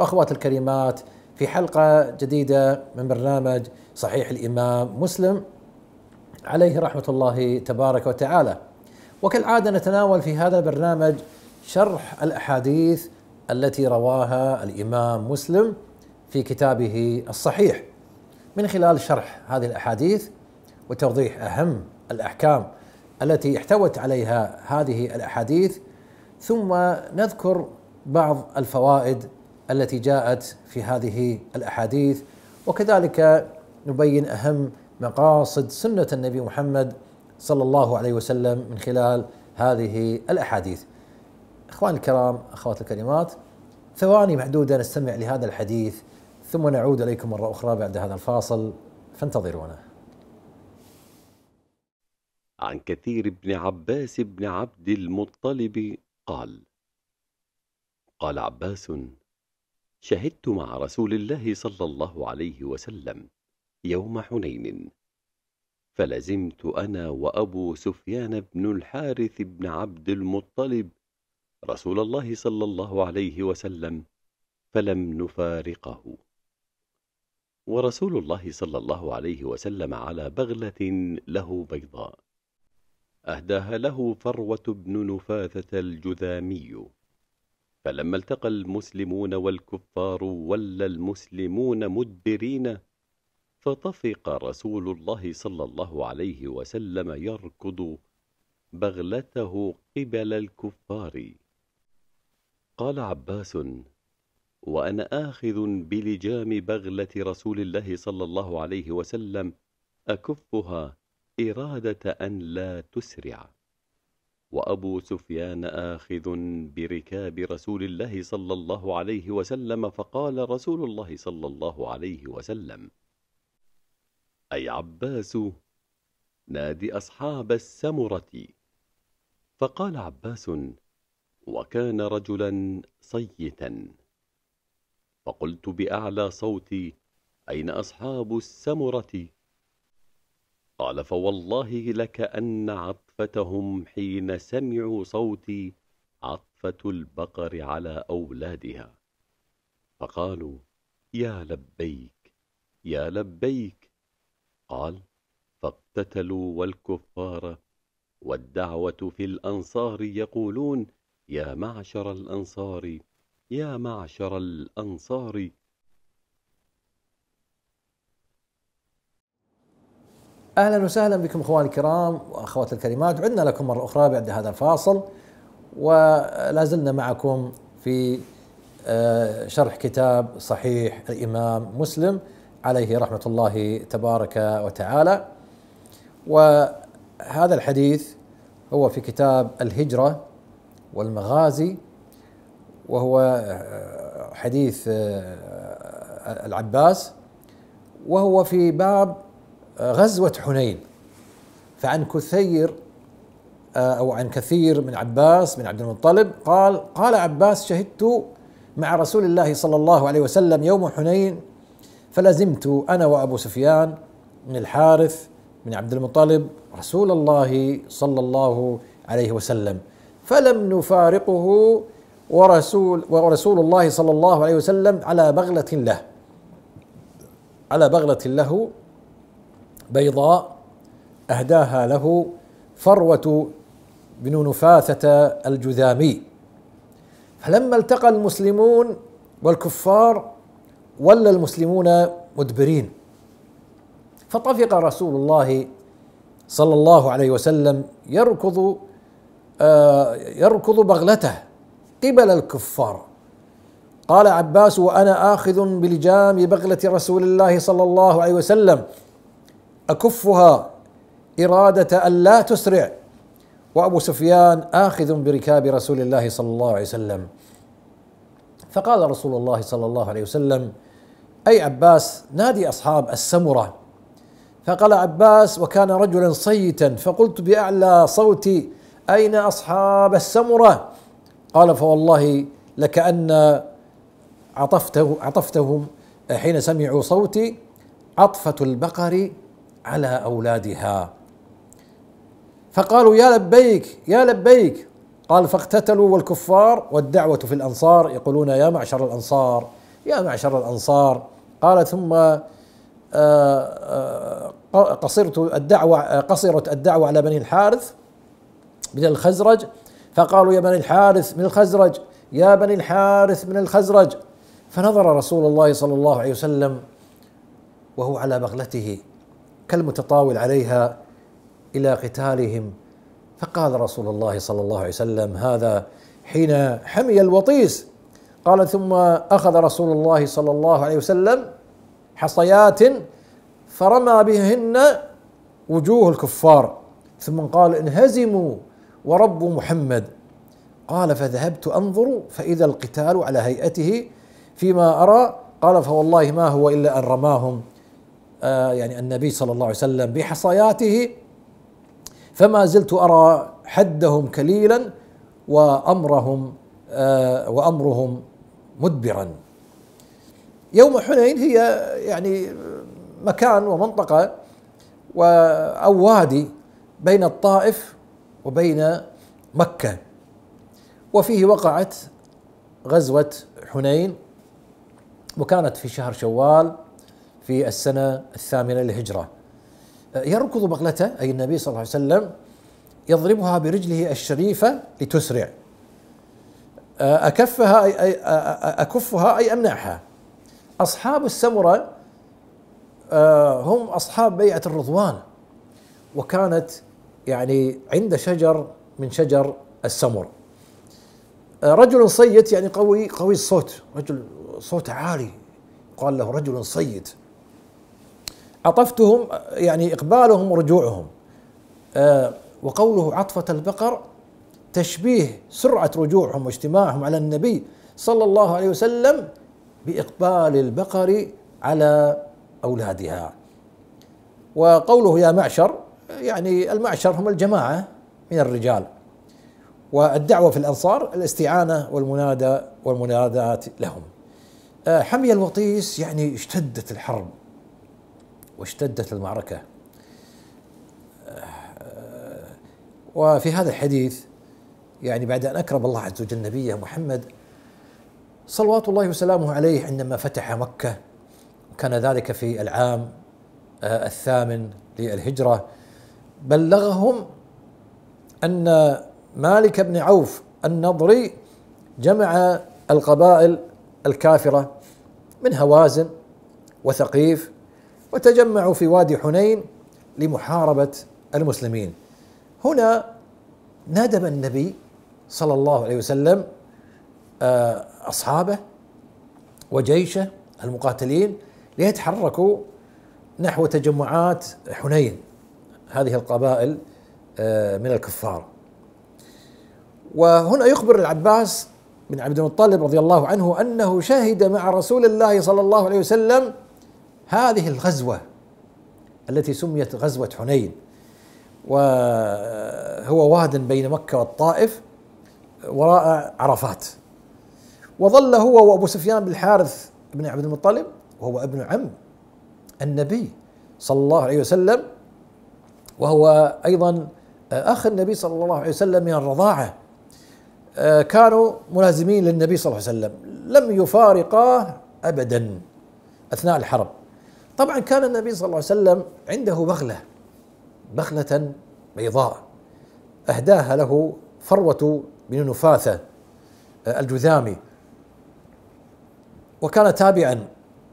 واخوات الكريمات في حلقه جديده من برنامج صحيح الامام مسلم عليه رحمه الله تبارك وتعالى. وكالعاده نتناول في هذا البرنامج شرح الاحاديث التي رواها الامام مسلم في كتابه الصحيح من خلال شرح هذه الاحاديث وتوضيح اهم الاحكام التي احتوت عليها هذه الاحاديث ثم نذكر بعض الفوائد التي جاءت في هذه الاحاديث وكذلك نبين اهم مقاصد سنه النبي محمد صلى الله عليه وسلم من خلال هذه الاحاديث. اخواني الكرام، اخواتي الكريمات، ثواني معدوده نستمع لهذا الحديث ثم نعود اليكم مره اخرى بعد هذا الفاصل فانتظرونا. عن كثير بن عباس بن عبد المطلب قال: قال عباس: شهدت مع رسول الله صلى الله عليه وسلم يوم حنين فلزمت أنا وأبو سفيان بن الحارث بن عبد المطلب رسول الله صلى الله عليه وسلم فلم نفارقه ورسول الله صلى الله عليه وسلم على بغلة له بيضاء أهداها له فروة بن نفاثة الجذامي فلما التقى المسلمون والكفار ولى المسلمون مدبرين فطفق رسول الله صلى الله عليه وسلم يركض بغلته قبل الكفار قال عباس وأنا آخذ بلجام بغلة رسول الله صلى الله عليه وسلم أكفها إرادة أن لا تسرع وأبو سفيان آخذ بركاب رسول الله صلى الله عليه وسلم فقال رسول الله صلى الله عليه وسلم أي عباس نادي أصحاب السمرة فقال عباس وكان رجلا صيتا فقلت بأعلى صوتي أين أصحاب السمرة؟ قال فوالله لكأن عطفتهم حين سمعوا صوتي عطفة البقر على أولادها فقالوا يا لبيك يا لبيك قال فاقتتلوا والكفار والدعوة في الأنصار يقولون يا معشر الأنصار يا معشر الأنصار اهلا وسهلا بكم اخواني الكرام واخواتي الكريمات عدنا لكم مره اخرى بعد هذا الفاصل ولا زلنا معكم في آه، شرح كتاب صحيح الامام مسلم عليه رحمه الله تبارك وتعالى وهذا الحديث هو في كتاب الهجره والمغازي وهو آه، حديث آه، العباس وهو في باب آه، غزوة حنين فعن كثير آه، أو عن كثير من عباس بن عبد المطلب قال قال عباس شهدت مع رسول الله صلى الله عليه وسلم يوم حنين فلزمت أنا وأبو سفيان من الحارث من عبد المطلب رسول الله صلى الله عليه وسلم فلم نفارقه ورسول ورسول الله صلى الله عليه وسلم على بغلة له على بغلة له بيضاء أهداها له فروة بن نفاثة الجذامي فلما التقى المسلمون والكفار ولى المسلمون مدبرين فطفق رسول الله صلى الله عليه وسلم يركض آه، يركض بغلته قبل الكفار قال عباس وانا اخذ بلجام بغله رسول الله صلى الله عليه وسلم أكفها إرادة أن لا تسرع وأبو سفيان آخذ بركاب رسول الله صلى الله عليه وسلم فقال رسول الله صلى الله عليه وسلم أي عباس نادي أصحاب السمرة فقال عباس وكان رجلا صيتا فقلت بأعلى صوتي أين أصحاب السمرة قال فوالله لكأن عطفته عطفتهم حين سمعوا صوتي عطفة البقر على اولادها فقالوا يا لبيك يا لبيك قال فاقتتلوا والكفار والدعوه في الانصار يقولون يا معشر الانصار يا معشر الانصار قال ثم آه، آه، قصرت الدعوه قصرت الدعوه على بني الحارث من الخزرج فقالوا يا بني الحارث من الخزرج يا بني الحارث من الخزرج فنظر رسول الله صلى الله عليه وسلم وهو على بغلته كالمتطاول عليها الى قتالهم فقال رسول الله صلى الله عليه وسلم هذا حين حمي الوطيس قال ثم اخذ رسول الله صلى الله عليه وسلم حصيات فرمى بهن وجوه الكفار ثم قال انهزموا ورب محمد قال فذهبت انظر فاذا القتال على هيئته فيما ارى قال فوالله ما هو الا ان رماهم آه، يعني النبي صلى الله عليه وسلم بحصاياته فما زلت ارى حدهم كليلا وامرهم آه، وامرهم مدبرا. يوم حنين هي يعني مكان ومنطقه او وادي بين الطائف وبين مكه وفيه وقعت غزوه حنين وكانت في شهر شوال في السنة الثامنة للهجرة أه، يركض بغلته أي النبي صلى الله عليه وسلم يضربها برجله الشريفة لتسرع أه، أكفها أي أه، أكفها أي أمنعها أصحاب السمرة هم أصحاب بيعة الرضوان وكانت يعني عند شجر من شجر السمر رجل صيت يعني قوي قوي الصوت رجل صوته عالي قال له رجل صيت عطفتهم يعني إقبالهم ورجوعهم آه وقوله عطفة البقر تشبيه سرعة رجوعهم واجتماعهم على النبي صلى الله عليه وسلم بإقبال البقر على أولادها وقوله يا معشر يعني المعشر هم الجماعة من الرجال والدعوة في الأنصار الاستعانة والمنادى والمنادات لهم آه، حمي الوطيس يعني اشتدت الحرب واشتدت المعركة وفي هذا الحديث يعني بعد أن أكرم الله عز وجل نبيه محمد صلوات الله وسلامه عليه عندما فتح مكة كان ذلك في العام آه، الثامن للهجرة بلغهم أن مالك بن عوف النضري جمع القبائل الكافرة من هوازن وثقيف وتجمعوا في وادي حنين لمحاربة المسلمين هنا ندب النبي صلى الله عليه وسلم آه، أصحابه وجيشه المقاتلين ليتحركوا نحو تجمعات حنين هذه القبائل آه، من الكفار وهنا يخبر العباس بن عبد المطلب رضي الله عنه انه شهد مع رسول الله صلى الله عليه وسلم هذه الغزوة التي سميت غزوة حنين وهو واد بين مكة والطائف وراء عرفات وظل هو وأبو سفيان بن الحارث بن عبد المطلب وهو ابن عم النبي صلى الله عليه وسلم وهو أيضا أخ النبي صلى الله عليه وسلم من الرضاعة كانوا ملازمين للنبي صلى الله عليه وسلم لم يفارقاه أبدا أثناء الحرب طبعا كان النبي صلى الله عليه وسلم عنده بغلة بغلة بيضاء أهداها له فروة بن نفاثة آه، الجذامي وكان تابعا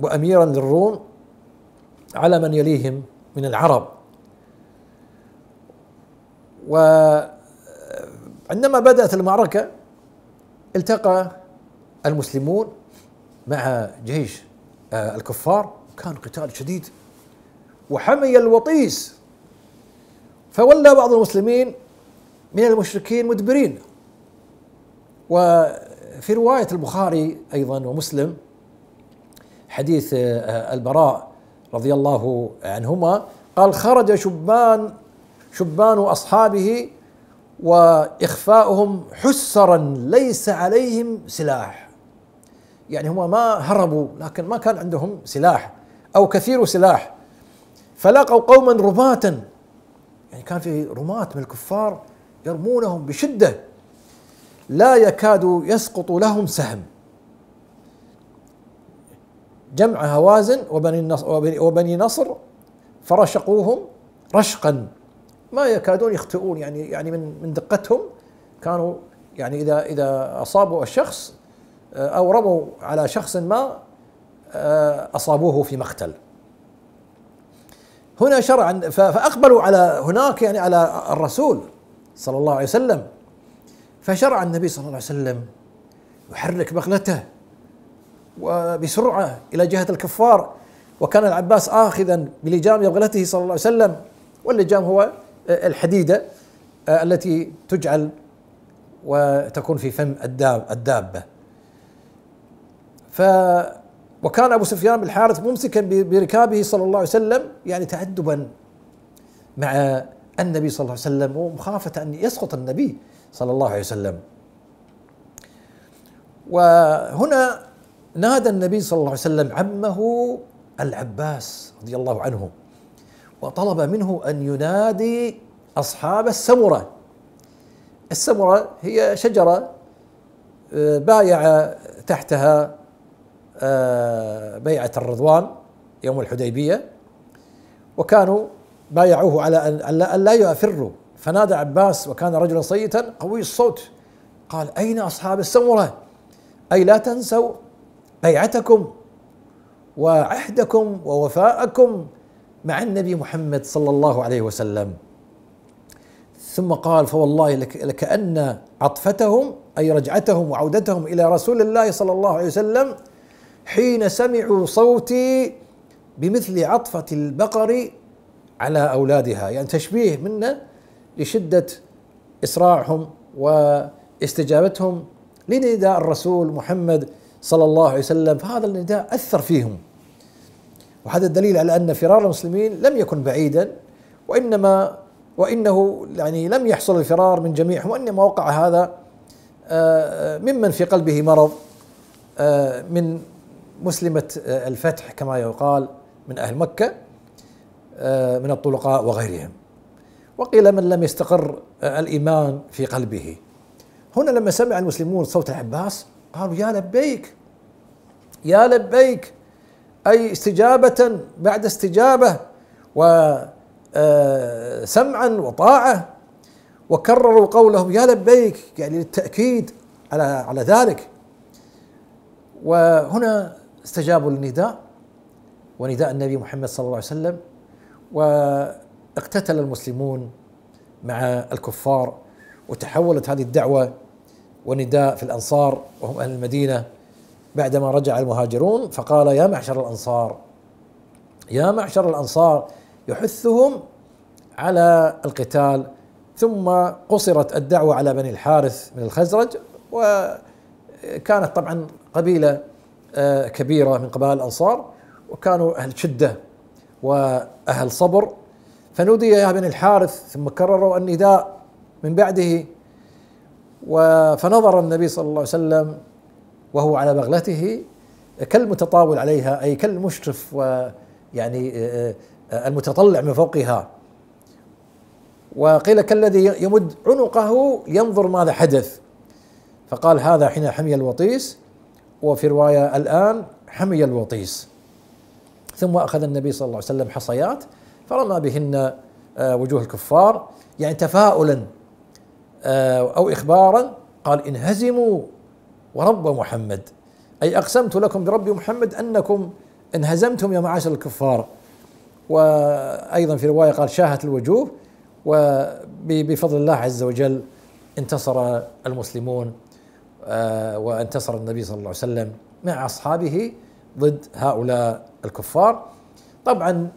وأميرا للروم على من يليهم من العرب وعندما آه، بدأت المعركة التقى المسلمون مع جيش آه، الكفار كان قتال شديد وحمي الوطيس فولى بعض المسلمين من المشركين مدبرين وفي رواية البخاري أيضا ومسلم حديث آه، البراء رضي الله عنهما قال خرج شبان شبان أصحابه وإخفاؤهم حسرا ليس عليهم سلاح يعني هم ما هربوا لكن ما كان عندهم سلاح أو كثير سلاح فلقوا قوما رماة يعني كان في رماة من الكفار يرمونهم بشدة لا يكاد يسقط لهم سهم جمع هوازن وبني النصر وبني نصر فرشقوهم رشقا ما يكادون يخطئون يعني يعني من من دقتهم كانوا يعني اذا اذا اصابوا الشخص آه، او رموا على شخص ما آه، اصابوه في مقتل هنا شرعا فاقبلوا على هناك يعني على الرسول صلى الله عليه وسلم فشرع النبي صلى الله عليه وسلم يحرك بغلته وبسرعه الى جهه الكفار وكان العباس اخذا بلجام بغلته صلى الله عليه وسلم واللجام هو الحديده آه، التي تجعل وتكون في فم الدابه ف وكان أبو سفيان بن الحارث ممسكا بركابه صلى الله عليه وسلم يعني تأدبا مع النبي صلى الله عليه وسلم ومخافة أن يسقط النبي صلى الله عليه وسلم وهنا نادى النبي صلى الله عليه وسلم عمه العباس رضي الله عنه وطلب منه أن ينادي أصحاب السمرة السمرة هي شجرة آه، بايع تحتها آه، بيعة الرضوان يوم الحديبية وكانوا بايعوه على أن لا يفروا فنادى عباس وكان رجلا صيتا قوي الصوت قال أين أصحاب السمرة أي لا تنسوا بيعتكم وعهدكم ووفاءكم مع النبي محمد صلى الله عليه وسلم ثم قال فوالله لكأن عطفتهم أي رجعتهم وعودتهم إلى رسول الله صلى الله عليه وسلم حين سمعوا صوتي بمثل عطفة البقر على أولادها يعني تشبيه منا لشدة إسراعهم واستجابتهم لنداء الرسول محمد صلى الله عليه وسلم فهذا النداء أثر فيهم وهذا الدليل على أن فرار المسلمين لم يكن بعيدا وإنما وإنه يعني لم يحصل الفرار من جميعهم وإنما وقع هذا آه، آه، ممن في قلبه مرض آه، من مسلمة آه، الفتح كما يقال من أهل مكة آه، من الطلقاء وغيرهم وقيل من لم يستقر آه، الإيمان في قلبه هنا لما سمع المسلمون صوت العباس قالوا يا لبيك يا لبيك أي استجابة بعد استجابة وسمعا وطاعة وكرروا قولهم يا لبيك يعني للتأكيد على على ذلك وهنا استجابوا للنداء ونداء النبي محمد صلى الله عليه وسلم واقتتل المسلمون مع الكفار وتحولت هذه الدعوه ونداء في الانصار وهم اهل المدينه بعدما رجع المهاجرون فقال يا معشر الانصار يا معشر الانصار يحثهم على القتال ثم قصرت الدعوه على بني الحارث من الخزرج وكانت طبعا قبيله آه، كبيره من قبائل الانصار وكانوا اهل شده واهل صبر فنودي يا بني الحارث ثم كرروا النداء من بعده فنظر النبي صلى الله عليه وسلم وهو على بغلته كالمتطاول عليها اي كالمشرف ويعني آه، آه، المتطلع من فوقها وقيل كالذي يمد عنقه ينظر ماذا حدث فقال هذا حين حمي الوطيس وفي رواية الآن حمي الوطيس ثم أخذ النبي صلى الله عليه وسلم حصيات فرمى بهن آه، وجوه الكفار يعني تفاؤلا آه، أو إخبارا قال انهزموا ورب محمد أي أقسمت لكم برب محمد أنكم انهزمتم يا معاشر الكفار وأيضا في رواية قال شاهت الوجوه وبفضل الله عز وجل انتصر المسلمون آه، وانتصر النبي صلى الله عليه وسلم مع اصحابه ضد هؤلاء الكفار طبعا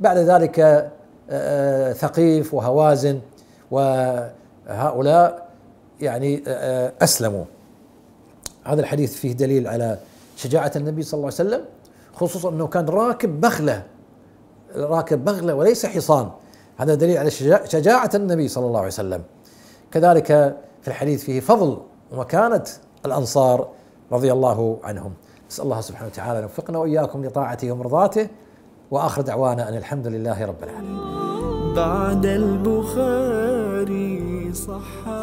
بعد ذلك آه، آه، ثقيف وهوازن وهؤلاء يعني اسلموا هذا الحديث فيه دليل على شجاعه النبي صلى الله عليه وسلم خصوصا انه كان راكب بغله راكب بغله وليس حصان هذا دليل على شجاعه النبي صلى الله عليه وسلم كذلك في الحديث فيه فضل ومكانة الأنصار رضي الله عنهم نسأل الله سبحانه وتعالى أن يوفقنا وإياكم لطاعته ومرضاته وآخر دعوانا أن الحمد لله رب العالمين بعد البخاري صحة